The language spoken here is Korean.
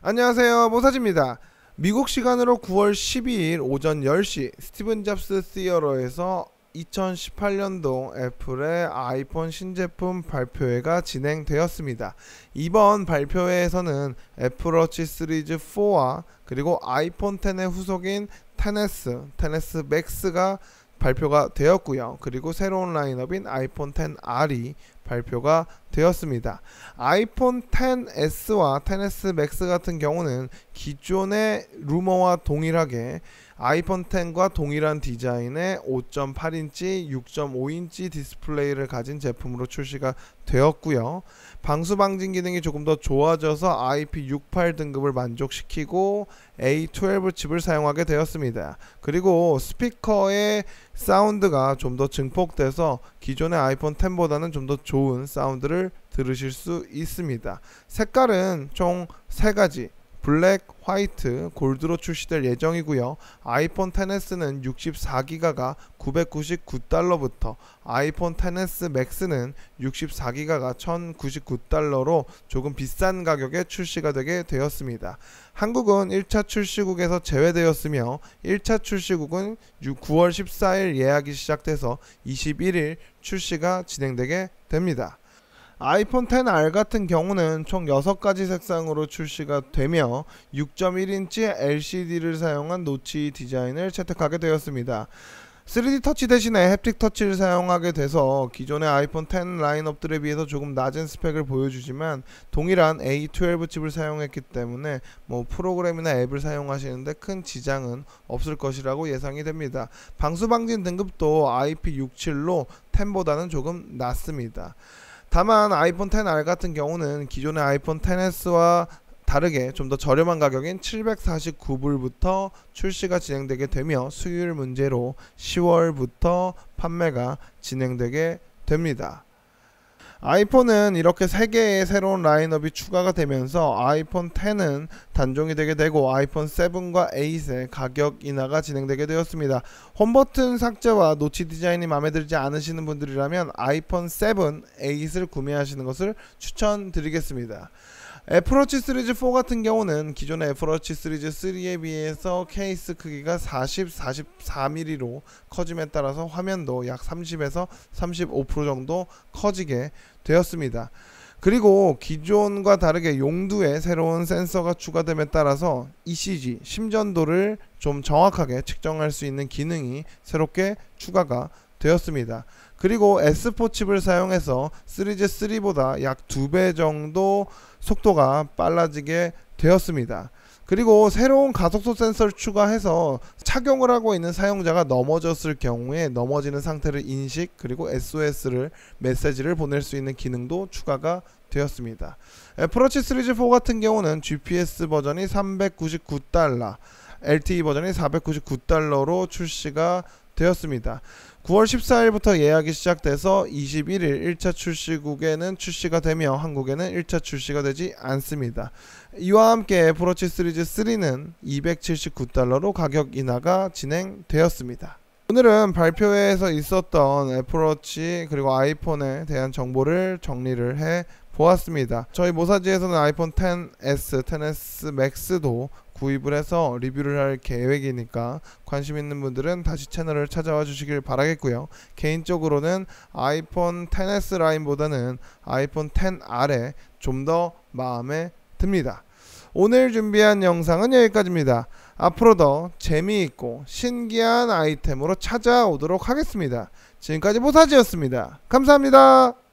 안녕하세요 모사지입니다 미국 시간으로 9월 12일 오전 10시 스티븐 잡스 시어러에서 2018년도 애플의 아이폰 신제품 발표회가 진행되었습니다. 이번 발표회에서는 애플워치 시리즈 4와 그리고 아이폰 10의 후속인 10S, 10S 맥스가 발표가 되었고요. 그리고 새로운 라인업인 아이폰 10R이 발표가 되었습니다. 아이폰 10s와 10s 맥스 같은 경우는 기존의 루머와 동일하게 아이폰 10과 동일한 디자인의 5.8인치, 6.5인치 디스플레이를 가진 제품으로 출시가 되었고요. 방수 방진 기능이 조금 더 좋아져서 IP68 등급을 만족시키고 A12 칩을 사용하게 되었습니다. 그리고 스피커의 사운드가 좀 더 증폭돼서 기존의 아이폰 10보다는 좀더 좋은 좋은 사운드를 들으실 수 있습니다. 색깔은 총 3가지 블랙, 화이트, 골드로 출시될 예정이고요. 아이폰 10s는 64기가가 999달러부터 아이폰 10s 맥스는 64기가가 1099달러로 조금 비싼 가격에 출시가 되게 되었습니다. 한국은 1차 출시국에서 제외되었으며 1차 출시국은 9월 14일 예약이 시작돼서 21일 출시가 진행되게 됩니다. 아이폰 10R 같은 경우는 총 6가지 색상으로 출시가 되며 6.1인치 LCD를 사용한 노치 디자인을 채택하게 되었습니다. 3D 터치 대신에 햅틱 터치를 사용하게 돼서 기존의 아이폰 10 라인업들에 비해서 조금 낮은 스펙을 보여주지만 동일한 A12 칩을 사용했기 때문에 뭐 프로그램이나 앱을 사용하시는데 큰 지장은 없을 것이라고 예상이 됩니다. 방수방진 등급도 IP67로 10보다는 조금 낮습니다. 다만 아이폰 10R 같은 경우는 기존의 아이폰 10S와 다르게 좀 더 저렴한 가격인 749불부터 출시가 진행되게 되며 수율 문제로 10월부터 판매가 진행되게 됩니다. 아이폰은 이렇게 3개의 새로운 라인업이 추가가 되면서 아이폰 10은 단종이 되게 되고 아이폰 7과 8의 가격 인하가 진행되게 되었습니다. 홈버튼 삭제와 노치 디자인이 마음에 들지 않으시는 분들이라면 아이폰 7, 8을 구매하시는 것을 추천드리겠습니다. 애플워치 시리즈 4 같은 경우는 기존의 애플워치 시리즈 3에 비해서 케이스 크기가 40, 44mm로 커짐에 따라서 화면도 약 30에서 35% 정도 커지게 되었습니다. 그리고 기존과 다르게 용두에 새로운 센서가 추가됨에 따라서 ECG, 심전도를 좀 정확하게 측정할 수 있는 기능이 새롭게 추가가 되었습니다. 그리고 S4 칩을 사용해서 시리즈 3보다 약 2배 정도 속도가 빨라지게 되었습니다. 그리고 새로운 가속도 센서를 추가해서 착용을 하고 있는 사용자가 넘어졌을 경우에 넘어지는 상태를 인식 그리고 SOS를 메시지를 보낼 수 있는 기능도 추가가 되었습니다. 애플워치 시리즈 4 같은 경우는 GPS 버전이 399달러, LTE 버전이 499달러로 출시가 되었습니다. 9월 14일부터 예약이 시작돼서 21일 1차 출시국에는 출시가 되며 한국에는 1차 출시가 되지 않습니다. 이와 함께 브로치 시리즈 3는 279달러로 가격 인하가 진행되었습니다. 오늘은 발표회에서 있었던 애플워치 그리고 아이폰에 대한 정보를 정리를 해 보았습니다. 저희 모사지에서는 아이폰 10s, 10s 맥스도 구입을 해서 리뷰를 할 계획이니까 관심 있는 분들은 다시 채널을 찾아와 주시길 바라겠고요. 개인적으로는 아이폰 10s 라인보다는 아이폰 10r에 좀 더 마음에 듭니다. 오늘 준비한 영상은 여기까지입니다. 앞으로 더 재미있고 신기한 아이템으로 찾아오도록 하겠습니다. 지금까지 보사지였습니다 감사합니다.